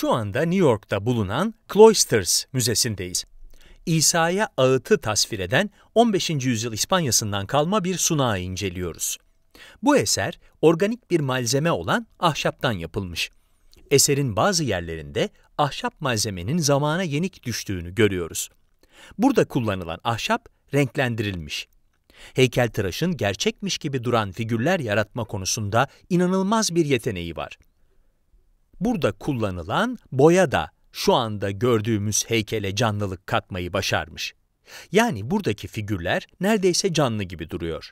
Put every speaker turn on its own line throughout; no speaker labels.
Şu anda New York'ta bulunan Cloisters Müzesi'ndeyiz. İsa'ya ağıtı tasvir eden 15. yüzyıl İspanya'sından kalma bir sunağı inceliyoruz. Bu eser organik bir malzeme olan ahşaptan yapılmış. Eserin bazı yerlerinde ahşap malzemenin zamana yenik düştüğünü görüyoruz. Burada kullanılan ahşap renklendirilmiş. Heykeltıraşın gerçekmiş gibi duran figürler yaratma konusunda inanılmaz bir yeteneği var. Burada kullanılan boya da şu anda gördüğümüz heykele canlılık katmayı başarmış. Yani buradaki figürler neredeyse canlı gibi duruyor.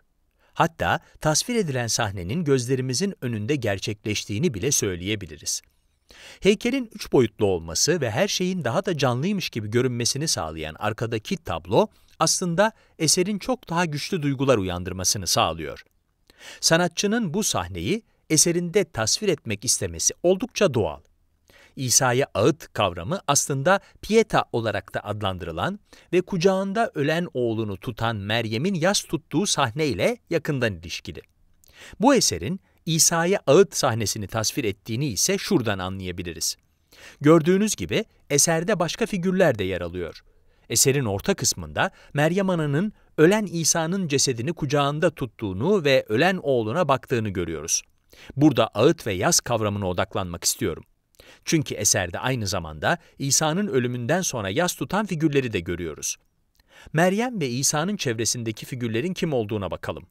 Hatta tasvir edilen sahnenin gözlerimizin önünde gerçekleştiğini bile söyleyebiliriz. Heykelin üç boyutlu olması ve her şeyin daha da canlıymış gibi görünmesini sağlayan arkadaki tablo, aslında eserin çok daha güçlü duygular uyandırmasını sağlıyor. Sanatçının bu sahneyi eserinde tasvir etmek istemesi oldukça doğal. İsa'ya ağıt kavramı aslında pieta olarak da adlandırılan ve kucağında ölen oğlunu tutan Meryem'in yas tuttuğu sahne ile yakından ilişkili. Bu eserin İsa'ya ağıt sahnesini tasvir ettiğini ise şuradan anlayabiliriz. Gördüğünüz gibi eserde başka figürler de yer alıyor. Eserin orta kısmında Meryem Ana'nın ölen İsa'nın cesedini kucağında tuttuğunu ve ölen oğluna baktığını görüyoruz. Burada ağıt ve yaz kavramına odaklanmak istiyorum. Çünkü eserde aynı zamanda İsa'nın ölümünden sonra yaz tutan figürleri de görüyoruz. Meryem ve İsa'nın çevresindeki figürlerin kim olduğuna bakalım.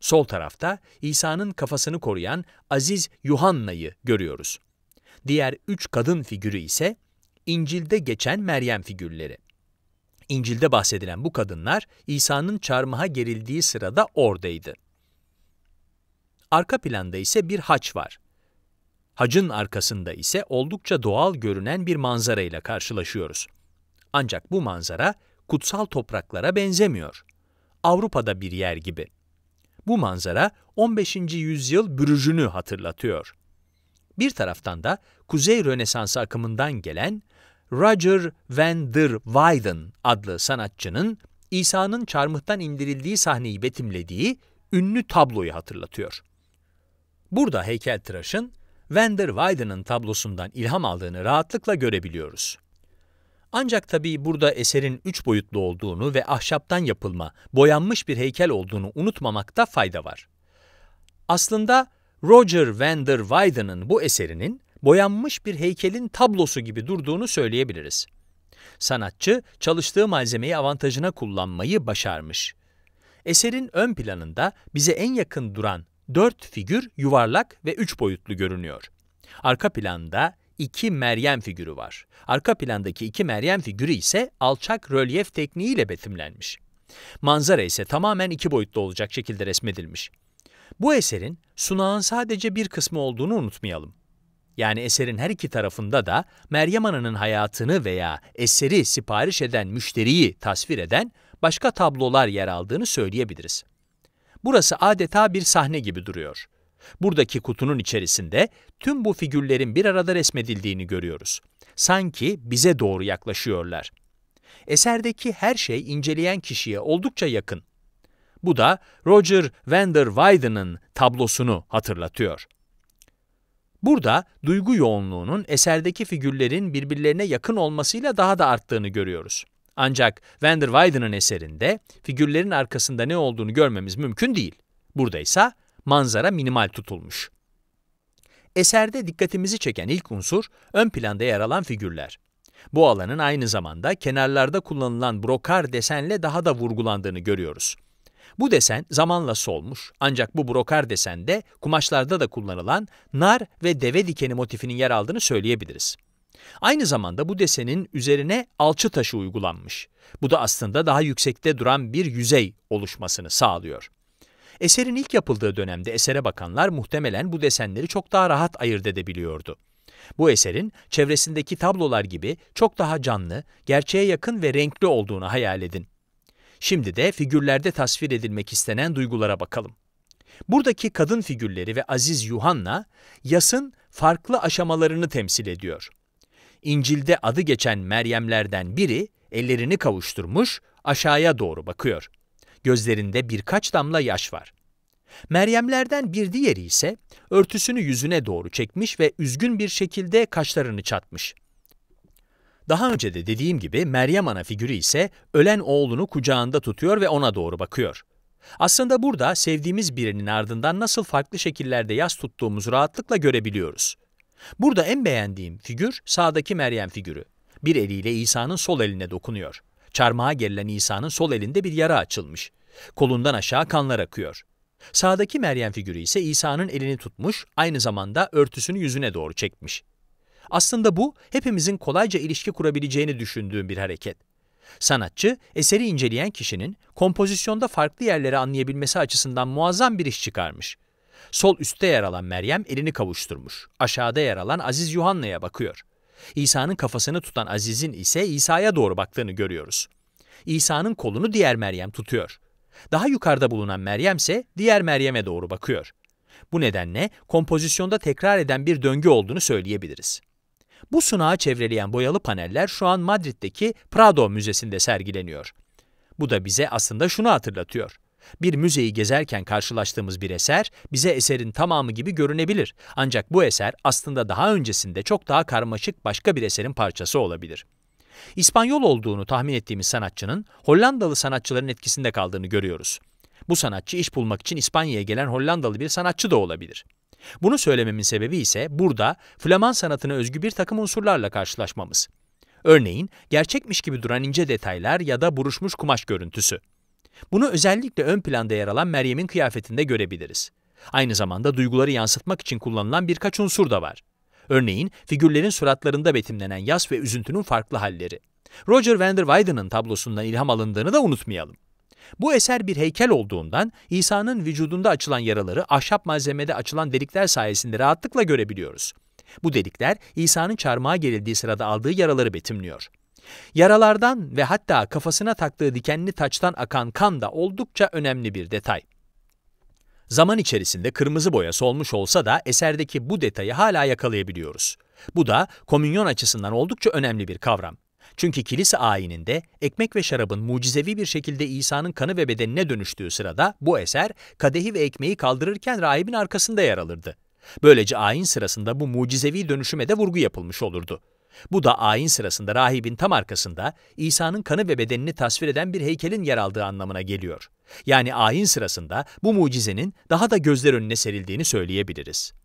Sol tarafta İsa'nın kafasını koruyan Aziz Yuhanna'yı görüyoruz. Diğer üç kadın figürü ise İncil'de geçen Meryem figürleri. İncil'de bahsedilen bu kadınlar İsa'nın çarmıha gerildiği sırada oradaydı. Arka planda ise bir haç var. Hacın arkasında ise oldukça doğal görünen bir manzara ile karşılaşıyoruz. Ancak bu manzara kutsal topraklara benzemiyor. Avrupa'da bir yer gibi. Bu manzara 15. yüzyıl Brüj'ünü hatırlatıyor. Bir taraftan da Kuzey Rönesansı akımından gelen Roger van der Weyden adlı sanatçının İsa'nın çarmıhtan indirildiği sahneyi betimlediği ünlü tabloyu hatırlatıyor. Burada heykeltıraşın Van der Weyden'ın tablosundan ilham aldığını rahatlıkla görebiliyoruz. Ancak tabii burada eserin üç boyutlu olduğunu ve ahşaptan yapılma, boyanmış bir heykel olduğunu unutmamakta fayda var. Aslında Roger van der Weyden'ın bu eserinin boyanmış bir heykelin tablosu gibi durduğunu söyleyebiliriz. Sanatçı çalıştığı malzemeyi avantajına kullanmayı başarmış. Eserin ön planında bize en yakın duran Dört figür yuvarlak ve üç boyutlu görünüyor. Arka planda iki Meryem figürü var. Arka plandaki iki Meryem figürü ise alçak rölyef tekniğiyle betimlenmiş. Manzara ise tamamen iki boyutlu olacak şekilde resmedilmiş. Bu eserin sunağın sadece bir kısmı olduğunu unutmayalım. Yani eserin her iki tarafında da Meryem Ana'nın hayatını veya eseri sipariş eden müşteriyi tasvir eden başka tablolar yer aldığını söyleyebiliriz. Burası adeta bir sahne gibi duruyor. Buradaki kutunun içerisinde tüm bu figürlerin bir arada resmedildiğini görüyoruz. Sanki bize doğru yaklaşıyorlar. Eserdeki her şey inceleyen kişiye oldukça yakın. Bu da Roger van der Weyden'ın tablosunu hatırlatıyor. Burada duygu yoğunluğunun eserdeki figürlerin birbirlerine yakın olmasıyla daha da arttığını görüyoruz. Ancak Van der Weyden'ın eserinde figürlerin arkasında ne olduğunu görmemiz mümkün değil. Buradaysa manzara minimal tutulmuş. Eserde dikkatimizi çeken ilk unsur, ön planda yer alan figürler. Bu alanın aynı zamanda kenarlarda kullanılan brokar desenle daha da vurgulandığını görüyoruz. Bu desen zamanla solmuş ancak bu brokar desende kumaşlarda da kullanılan nar ve deve dikeni motifinin yer aldığını söyleyebiliriz. Aynı zamanda bu desenin üzerine alçı taşı uygulanmış. Bu da aslında daha yüksekte duran bir yüzey oluşmasını sağlıyor. Eserin ilk yapıldığı dönemde esere bakanlar muhtemelen bu desenleri çok daha rahat ayırt edebiliyordu. Bu eserin çevresindeki tablolar gibi çok daha canlı, gerçeğe yakın ve renkli olduğunu hayal edin. Şimdi de figürlerde tasvir edilmek istenen duygulara bakalım. Buradaki kadın figürleri ve Aziz Yuhanna, yasın farklı aşamalarını temsil ediyor. İncil'de adı geçen Meryemlerden biri ellerini kavuşturmuş aşağıya doğru bakıyor. Gözlerinde birkaç damla yaş var. Meryemlerden bir diğeri ise örtüsünü yüzüne doğru çekmiş ve üzgün bir şekilde kaşlarını çatmış. Daha önce de dediğim gibi Meryem ana figürü ise ölen oğlunu kucağında tutuyor ve ona doğru bakıyor. Aslında burada sevdiğimiz birinin ardından nasıl farklı şekillerde yas tuttuğumuzu rahatlıkla görebiliyoruz. Burada en beğendiğim figür sağdaki Meryem figürü. Bir eliyle İsa'nın sol eline dokunuyor. Çarmıha gerilen İsa'nın sol elinde bir yara açılmış. Kolundan aşağı kanlar akıyor. Sağdaki Meryem figürü ise İsa'nın elini tutmuş, aynı zamanda örtüsünü yüzüne doğru çekmiş. Aslında bu hepimizin kolayca ilişki kurabileceğini düşündüğüm bir hareket. Sanatçı, eseri inceleyen kişinin kompozisyonda farklı yerleri anlayabilmesi açısından muazzam bir iş çıkarmış. Sol üstte yer alan Meryem elini kavuşturmuş. Aşağıda yer alan Aziz Yuhanna'ya bakıyor. İsa'nın kafasını tutan Aziz'in ise İsa'ya doğru baktığını görüyoruz. İsa'nın kolunu diğer Meryem tutuyor. Daha yukarıda bulunan Meryem ise diğer Meryem'e doğru bakıyor. Bu nedenle kompozisyonda tekrar eden bir döngü olduğunu söyleyebiliriz. Bu sunağı çevreleyen boyalı paneller şu an Madrid'deki Prado Müzesi'nde sergileniyor. Bu da bize aslında şunu hatırlatıyor. Bir müzeyi gezerken karşılaştığımız bir eser bize eserin tamamı gibi görünebilir. Ancak bu eser aslında daha öncesinde çok daha karmaşık başka bir eserin parçası olabilir. İspanyol olduğunu tahmin ettiğimiz sanatçının Hollandalı sanatçıların etkisinde kaldığını görüyoruz. Bu sanatçı iş bulmak için İspanya'ya gelen Hollandalı bir sanatçı da olabilir. Bunu söylememin sebebi ise burada Flaman sanatına özgü bir takım unsurlarla karşılaşmamız. Örneğin gerçekmiş gibi duran ince detaylar ya da buruşmuş kumaş görüntüsü. Bunu özellikle ön planda yer alan Meryem'in kıyafetinde görebiliriz. Aynı zamanda duyguları yansıtmak için kullanılan birkaç unsur da var. Örneğin figürlerin suratlarında betimlenen yas ve üzüntünün farklı halleri. Roger van der Weyden'ın tablosundan ilham alındığını da unutmayalım. Bu eser bir heykel olduğundan İsa'nın vücudunda açılan yaraları ahşap malzemede açılan delikler sayesinde rahatlıkla görebiliyoruz. Bu delikler İsa'nın çarmıha gerildiği sırada aldığı yaraları betimliyor. Yaralardan ve hatta kafasına taktığı dikenli taçtan akan kan da oldukça önemli bir detay. Zaman içerisinde kırmızı boya solmuş olsa da eserdeki bu detayı hala yakalayabiliyoruz. Bu da komünyon açısından oldukça önemli bir kavram. Çünkü kilise ayininde ekmek ve şarabın mucizevi bir şekilde İsa'nın kanı ve bedenine dönüştüğü sırada bu eser kadehi ve ekmeği kaldırırken rahibin arkasında yer alırdı. Böylece ayin sırasında bu mucizevi dönüşüme de vurgu yapılmış olurdu. Bu da ayin sırasında rahibin tam arkasında İsa'nın kanı ve bedenini tasvir eden bir heykelin yer aldığı anlamına geliyor. Yani ayin sırasında bu mucizenin daha da gözler önüne serildiğini söyleyebiliriz.